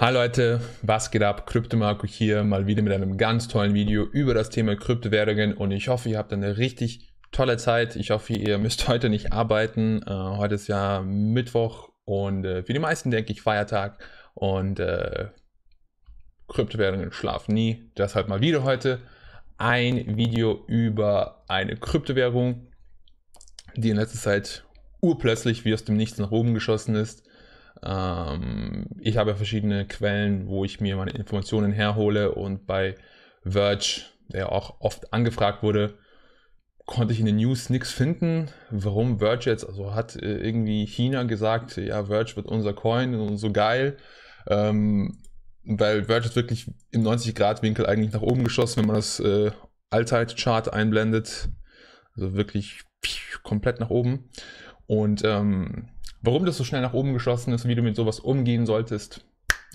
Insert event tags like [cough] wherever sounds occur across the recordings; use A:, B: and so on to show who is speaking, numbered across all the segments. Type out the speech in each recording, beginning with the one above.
A: Hi Leute, was geht ab? Kryptomarko hier, mal wieder mit einem ganz tollen Video über das Thema Kryptowährungen und ich hoffe, ihr habt eine richtig tolle Zeit. Ich hoffe, ihr müsst [laughs] heute nicht arbeiten. Äh, heute ist ja Mittwoch und äh, für die meisten denke ich Feiertag und äh, Kryptowährungen schlafen nie. Deshalb mal wieder heute ein Video über eine Kryptowährung, die in letzter Zeit urplötzlich wie aus dem Nichts nach oben geschossen ist ähm, ich habe ja verschiedene Quellen, wo ich mir meine Informationen herhole und bei Verge, der auch oft angefragt wurde, konnte ich in den News nichts finden, warum Verge jetzt, also hat äh, irgendwie China gesagt, ja, Verge wird unser Coin und so geil, ähm, weil Verge ist wirklich im 90-Grad-Winkel eigentlich nach oben geschossen, wenn man das äh, Allzeit-Chart einblendet, also wirklich komplett nach oben und ähm, Warum das so schnell nach oben geschossen ist, wie du mit sowas umgehen solltest,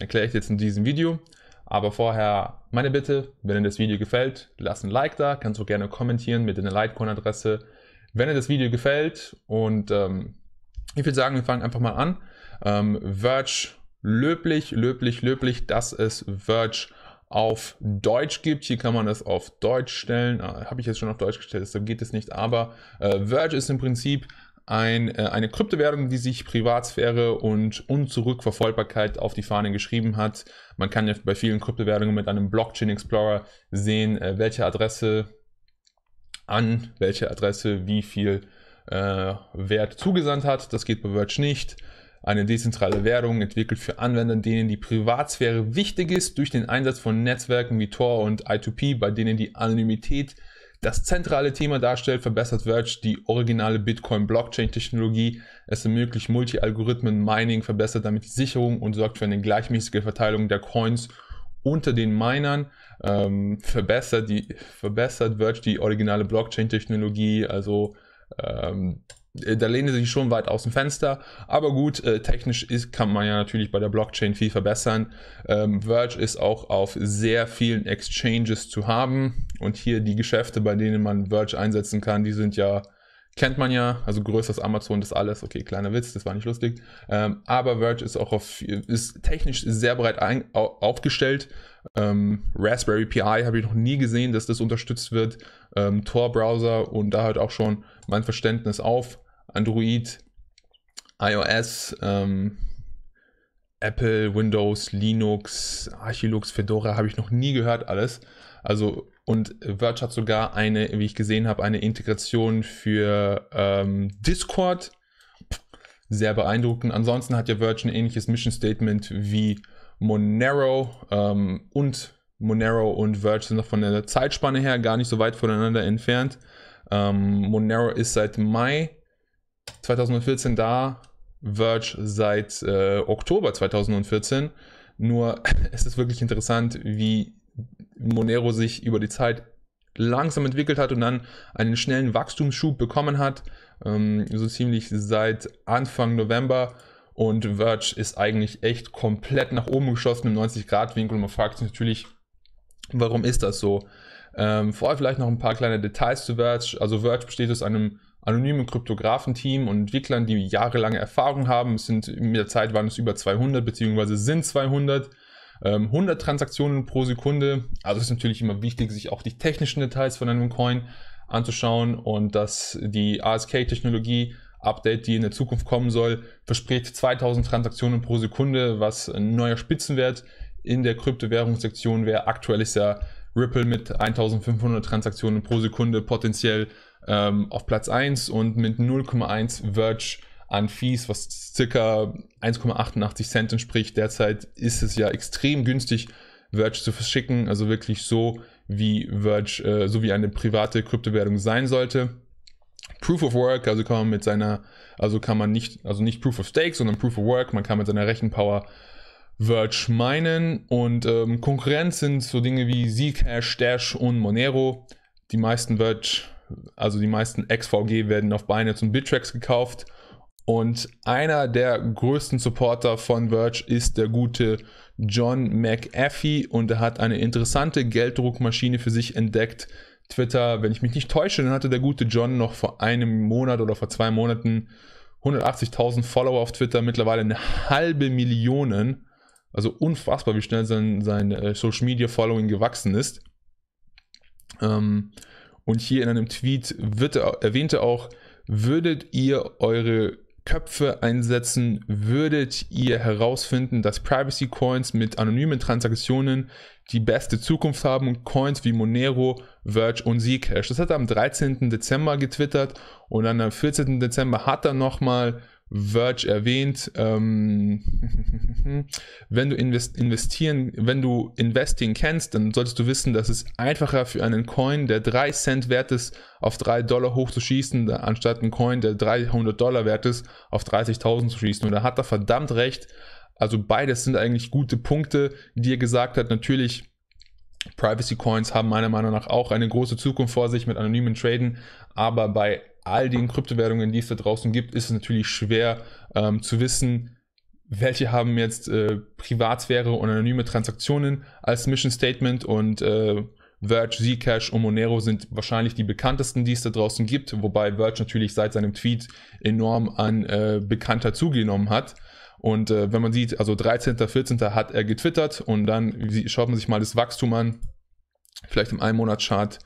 A: erkläre ich jetzt in diesem Video. Aber vorher meine Bitte, wenn dir das Video gefällt, lass ein Like da, kannst du gerne kommentieren mit deiner Litecoin-Adresse, wenn dir das Video gefällt. Und ähm, ich würde sagen, wir fangen einfach mal an. Ähm, Verge, löblich, löblich, löblich, dass es Verge auf Deutsch gibt. Hier kann man das auf Deutsch stellen. Ah, Habe ich jetzt schon auf Deutsch gestellt, deshalb geht es nicht. Aber äh, Verge ist im Prinzip ein, äh, eine Kryptowährung, die sich Privatsphäre und Unzurückverfolgbarkeit auf die Fahne geschrieben hat. Man kann ja bei vielen Kryptowährungen mit einem Blockchain Explorer sehen, äh, welche Adresse an welche Adresse wie viel äh, Wert zugesandt hat. Das geht bei Verge nicht. Eine dezentrale Währung entwickelt für Anwender, denen die Privatsphäre wichtig ist, durch den Einsatz von Netzwerken wie Tor und I2P, bei denen die Anonymität das zentrale Thema darstellt, verbessert Verge die originale Bitcoin-Blockchain-Technologie. Es ermöglicht Multi-Algorithmen-Mining, verbessert damit die Sicherung und sorgt für eine gleichmäßige Verteilung der Coins unter den Minern. Ähm, verbessert, die, verbessert Verge die originale Blockchain-Technologie, also ähm, äh, da lehne sie sich schon weit aus dem Fenster. Aber gut, äh, technisch ist, kann man ja natürlich bei der Blockchain viel verbessern. Ähm, Verge ist auch auf sehr vielen Exchanges zu haben. Und hier die Geschäfte, bei denen man Verge einsetzen kann, die sind ja, kennt man ja. Also größeres Amazon, das alles. Okay, kleiner Witz, das war nicht lustig. Ähm, aber Verge ist auch auf, ist technisch sehr breit ein, aufgestellt. Ähm, Raspberry Pi habe ich noch nie gesehen, dass das unterstützt wird. Ähm, Tor-Browser und da hört auch schon mein Verständnis auf. Android, iOS, ähm, Apple, Windows, Linux, Archilux, Fedora habe ich noch nie gehört alles. Also und Verge hat sogar eine, wie ich gesehen habe, eine Integration für ähm, Discord. Sehr beeindruckend. Ansonsten hat ja Verge ein ähnliches Mission Statement wie Monero ähm, und Monero und Verge sind noch von der Zeitspanne her gar nicht so weit voneinander entfernt. Ähm, Monero ist seit Mai 2014 da, Verge seit äh, Oktober 2014. Nur [laughs] es ist wirklich interessant, wie Monero sich über die Zeit langsam entwickelt hat und dann einen schnellen Wachstumsschub bekommen hat, ähm, so ziemlich seit Anfang November. Und Verge ist eigentlich echt komplett nach oben geschossen im 90-Grad-Winkel. Man fragt sich natürlich, warum ist das so? Ähm, vorher vielleicht noch ein paar kleine Details zu Verge. Also Verge besteht aus einem anonymen Kryptographenteam und Entwicklern, die jahrelange Erfahrung haben. Es sind, in der Zeit waren es über 200 beziehungsweise sind 200. 100 ähm, Transaktionen pro Sekunde. Also ist natürlich immer wichtig, sich auch die technischen Details von einem Coin anzuschauen und dass die ASK-Technologie Update, die in der Zukunft kommen soll, verspricht 2000 Transaktionen pro Sekunde, was ein neuer Spitzenwert in der Kryptowährungssektion wäre. Aktuell ist ja Ripple mit 1500 Transaktionen pro Sekunde potenziell ähm, auf Platz 1 und mit 0,1 Verge an Fees, was circa 1,88 Cent entspricht. Derzeit ist es ja extrem günstig, Verge zu verschicken, also wirklich so wie Verge, äh, so wie eine private Kryptowährung sein sollte. Proof of Work, also kann man mit seiner, also kann man nicht, also nicht Proof of Stake, sondern Proof of Work, man kann mit seiner Rechenpower Verge meinen und ähm, Konkurrenz sind so Dinge wie Zcash, Dash und Monero. Die meisten Verge also die meisten XVG werden auf Binance und Bittrex gekauft. Und einer der größten Supporter von Verge ist der gute John McAfee und er hat eine interessante Gelddruckmaschine für sich entdeckt. Twitter, wenn ich mich nicht täusche, dann hatte der gute John noch vor einem Monat oder vor zwei Monaten 180.000 Follower auf Twitter, mittlerweile eine halbe Million. Also unfassbar, wie schnell sein, sein äh, Social Media Following gewachsen ist. Ähm, und hier in einem Tweet wird, erwähnte auch, würdet ihr eure Köpfe einsetzen, würdet ihr herausfinden, dass Privacy Coins mit anonymen Transaktionen die beste Zukunft haben und Coins wie Monero, Verge und Zcash. Das hat er am 13. Dezember getwittert und dann am 14. Dezember hat er nochmal Verge erwähnt, ähm, [laughs] wenn du investieren, wenn du Investing kennst, dann solltest du wissen, dass es einfacher für einen Coin, der 3 Cent wert ist, auf 3 Dollar hochzuschießen, anstatt einen Coin, der 300 Dollar wert ist, auf 30.000 zu schießen. Und da hat er verdammt recht. Also beides sind eigentlich gute Punkte, die er gesagt hat. Natürlich Privacy Coins haben meiner Meinung nach auch eine große Zukunft vor sich mit anonymen Traden, aber bei all den Kryptowährungen, die es da draußen gibt, ist es natürlich schwer ähm, zu wissen, welche haben jetzt äh, Privatsphäre und anonyme Transaktionen als Mission Statement und äh, Verge, Zcash und Monero sind wahrscheinlich die bekanntesten, die es da draußen gibt, wobei Verge natürlich seit seinem Tweet enorm an äh, Bekanntheit zugenommen hat. Und äh, wenn man sieht, also 13., 14. hat er getwittert und dann schaut man sich mal das Wachstum an, vielleicht im Ein-Monat-Chart.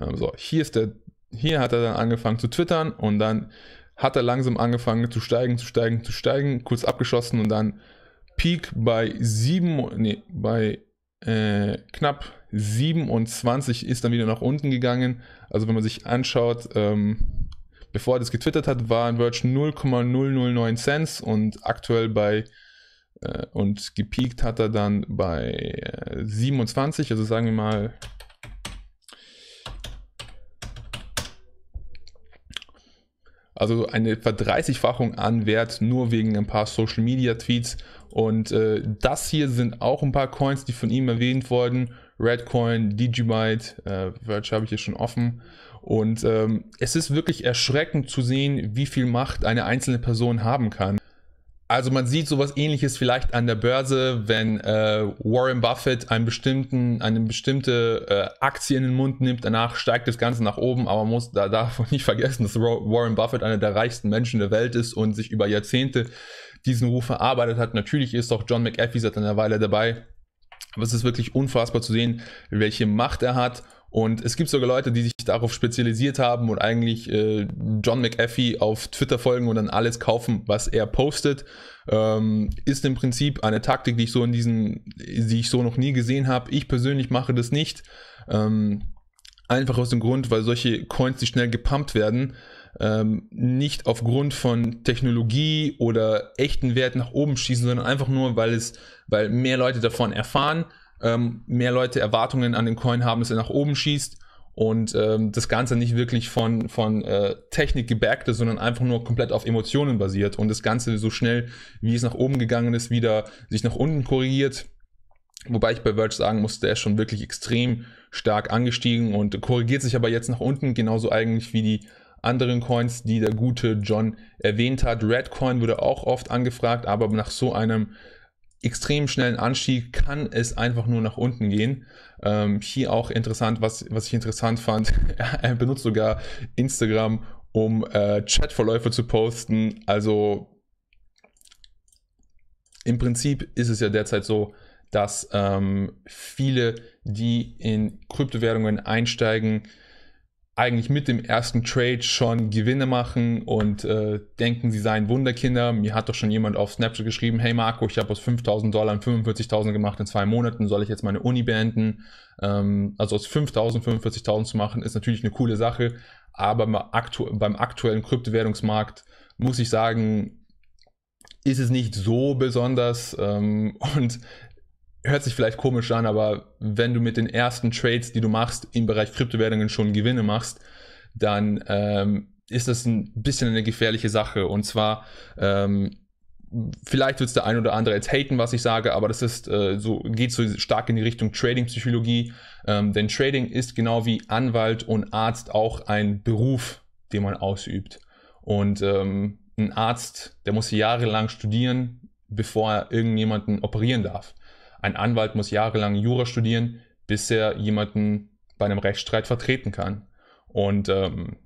A: So, also, hier ist der hier hat er dann angefangen zu twittern und dann hat er langsam angefangen zu steigen, zu steigen, zu steigen, kurz abgeschossen und dann Peak bei 7, nee, bei äh, knapp 27 ist dann wieder nach unten gegangen. Also wenn man sich anschaut, ähm, bevor er das getwittert hat, war ein Verge 0,009 Cents und aktuell bei äh, und gepiekt hat er dann bei äh, 27, also sagen wir mal Also eine Verdreißigfachung an Wert nur wegen ein paar Social Media Tweets. Und äh, das hier sind auch ein paar Coins, die von ihm erwähnt wurden. Redcoin, Digibyte, äh, Verge habe ich hier schon offen. Und ähm, es ist wirklich erschreckend zu sehen, wie viel Macht eine einzelne Person haben kann. Also man sieht sowas ähnliches vielleicht an der Börse, wenn äh, Warren Buffett einen bestimmten, eine bestimmte äh, Aktie in den Mund nimmt, danach steigt das Ganze nach oben, aber man muss da davon nicht vergessen, dass Warren Buffett einer der reichsten Menschen der Welt ist und sich über Jahrzehnte diesen Ruf erarbeitet hat. Natürlich ist auch John McAfee seit einer Weile dabei, aber es ist wirklich unfassbar zu sehen, welche Macht er hat. Und es gibt sogar Leute, die sich darauf spezialisiert haben und eigentlich äh, John McAfee auf Twitter folgen und dann alles kaufen, was er postet, ähm, ist im Prinzip eine Taktik, die ich so in diesen, die ich so noch nie gesehen habe. Ich persönlich mache das nicht. Ähm, einfach aus dem Grund, weil solche Coins, die schnell gepumpt werden, ähm, nicht aufgrund von Technologie oder echten Wert nach oben schießen, sondern einfach nur, weil es, weil mehr Leute davon erfahren, ähm, mehr Leute Erwartungen an den Coin haben, dass er nach oben schießt und ähm, das Ganze nicht wirklich von, von äh, Technik gebackt ist, sondern einfach nur komplett auf Emotionen basiert und das Ganze so schnell, wie es nach oben gegangen ist, wieder sich nach unten korrigiert. Wobei ich bei Verge sagen muss, der ist schon wirklich extrem stark angestiegen und korrigiert sich aber jetzt nach unten, genauso eigentlich wie die anderen Coins, die der gute John erwähnt hat. Redcoin wurde auch oft angefragt, aber nach so einem extrem schnellen Anstieg kann es einfach nur nach unten gehen. Ähm, hier auch interessant, was, was ich interessant fand, [laughs] er benutzt sogar Instagram, um äh, Chatverläufe zu posten. Also im Prinzip ist es ja derzeit so, dass ähm, viele, die in Kryptowährungen einsteigen, eigentlich mit dem ersten Trade schon Gewinne machen und äh, denken, sie seien Wunderkinder. Mir hat doch schon jemand auf Snapchat geschrieben, hey Marco, ich habe aus 5.000 Dollar 45.000 gemacht in zwei Monaten, soll ich jetzt meine Uni beenden? Ähm, also aus 5.000 45.000 zu machen, ist natürlich eine coole Sache, aber aktu beim aktuellen Kryptowährungsmarkt muss ich sagen, ist es nicht so besonders ähm, [laughs] und hört sich vielleicht komisch an, aber wenn du mit den ersten Trades, die du machst, im Bereich Kryptowährungen schon Gewinne machst, dann ähm, ist das ein bisschen eine gefährliche Sache. Und zwar, ähm, vielleicht wird es der ein oder andere jetzt haten, was ich sage, aber das ist äh, so, geht so stark in die Richtung Trading-Psychologie. Ähm, denn Trading ist genau wie Anwalt und Arzt auch ein Beruf, den man ausübt. Und ähm, ein Arzt, der muss jahrelang studieren, bevor er irgendjemanden operieren darf. Ein Anwalt muss jahrelang Jura studieren, bis er jemanden bei einem Rechtsstreit vertreten kann. Und ähm,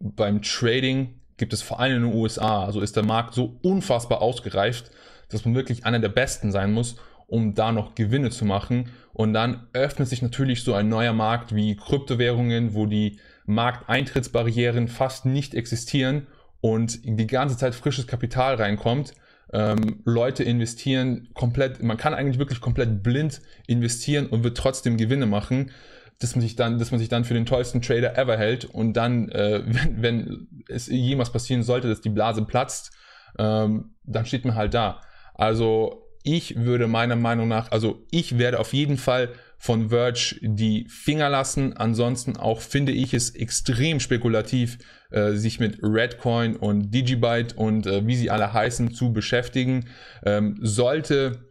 A: beim Trading gibt es vor allem in den USA, also ist der Markt so unfassbar ausgereift, dass man wirklich einer der Besten sein muss, um da noch Gewinne zu machen. Und dann öffnet sich natürlich so ein neuer Markt wie Kryptowährungen, wo die Markteintrittsbarrieren fast nicht existieren und die ganze Zeit frisches Kapital reinkommt ähm, Leute investieren, komplett, man kann eigentlich wirklich komplett blind investieren und wird trotzdem Gewinne machen, dass man sich dann, dass man sich dann für den tollsten Trader ever hält und dann, äh, [laughs] wenn, wenn es jemals passieren sollte, dass die Blase platzt, ähm, dann steht man halt da. Also ich würde meiner Meinung nach, also ich werde auf jeden Fall von Verge die Finger lassen. Ansonsten auch finde ich es extrem spekulativ, äh, sich mit Redcoin und Digibyte und äh, wie sie alle heißen zu beschäftigen. Ähm, sollte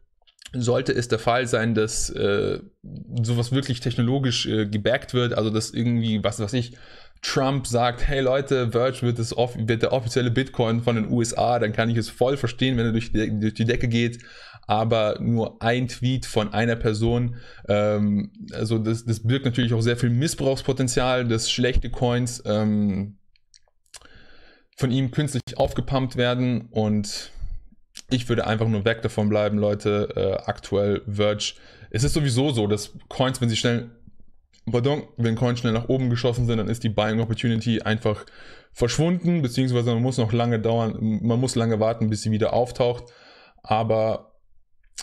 A: sollte es der Fall sein, dass äh, sowas wirklich technologisch äh, gebackt wird, also dass irgendwie, was weiß ich, Trump sagt, hey Leute, Verge wird, das wird der offizielle Bitcoin von den USA, dann kann ich es voll verstehen, wenn er durch die, durch die Decke geht aber nur ein Tweet von einer Person. Ähm, also das, das birgt natürlich auch sehr viel Missbrauchspotenzial, dass schlechte Coins ähm, von ihm künstlich aufgepumpt werden und ich würde einfach nur weg davon bleiben, Leute. Äh, aktuell Verge. Es ist sowieso so, dass Coins, wenn sie schnell, pardon, wenn Coins schnell nach oben geschossen sind, dann ist die Buying Opportunity einfach verschwunden, beziehungsweise man muss noch lange dauern, man muss lange warten, bis sie wieder auftaucht. Aber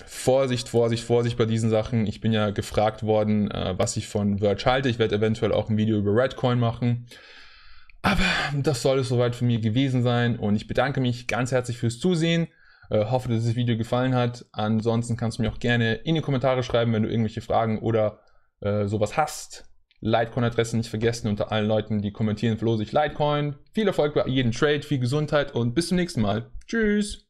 A: Vorsicht, Vorsicht, Vorsicht bei diesen Sachen. Ich bin ja gefragt worden, äh, was ich von Verge halte. Ich werde eventuell auch ein Video über Redcoin machen. Aber das soll es soweit von mir gewesen sein und ich bedanke mich ganz herzlich fürs Zusehen. Äh, hoffe, dass das Video gefallen hat. Ansonsten kannst du mir auch gerne in die Kommentare schreiben, wenn du irgendwelche Fragen oder äh, sowas hast. litecoin adressen nicht vergessen. Unter allen Leuten, die kommentieren, verlose ich Litecoin. Viel Erfolg bei jedem Trade, viel Gesundheit und bis zum nächsten Mal. Tschüss.